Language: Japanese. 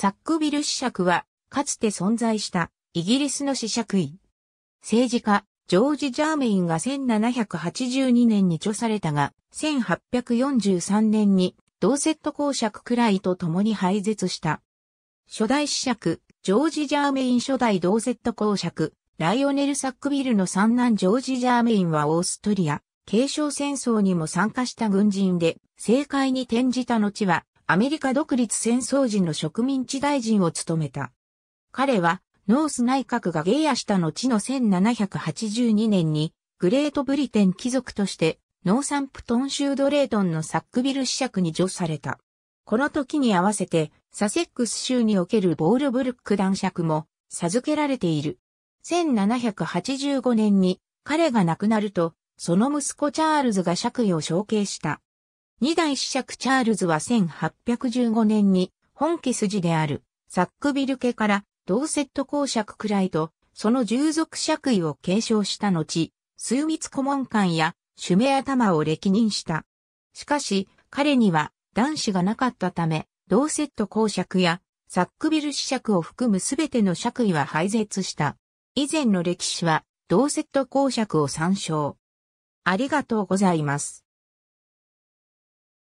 サックビル子爵は、かつて存在したイギリスの子爵位。政治家、ジョージ・ジャーメインが1782年に著されたが、1843年にドーセット公爵くらいと共に廃絶した。初代子爵、ジョージ・ジャーメイン初代ドーセット公爵、ライオネル・サックビルの三男ジョージ・ジャーメインはオーストリア、継承戦争にも参加した軍人で、政界に転じた後は、アメリカ独立戦争時の植民地大臣を務めた。彼は、ノース内閣がゲイアした後の1782年に、グレートブリテン貴族として、ノーサンプトン州ドレートンのサックビル支爵に除された。この時に合わせて、サセックス州におけるボールブルック男爵も、授けられている。1785年に、彼が亡くなると、その息子チャールズが爵位を承継した。二代子爵チャールズは1815年に本家筋であるサックビル家からドーセット公爵くらいとその従属爵位を継承した後、数密顧問官やシュメア玉を歴任した。しかし彼には男子がなかったため、ドーセット公爵やサックビル子爵を含むすべての爵位は廃絶した。以前の歴史はドーセット公爵を参照。ありがとうございます。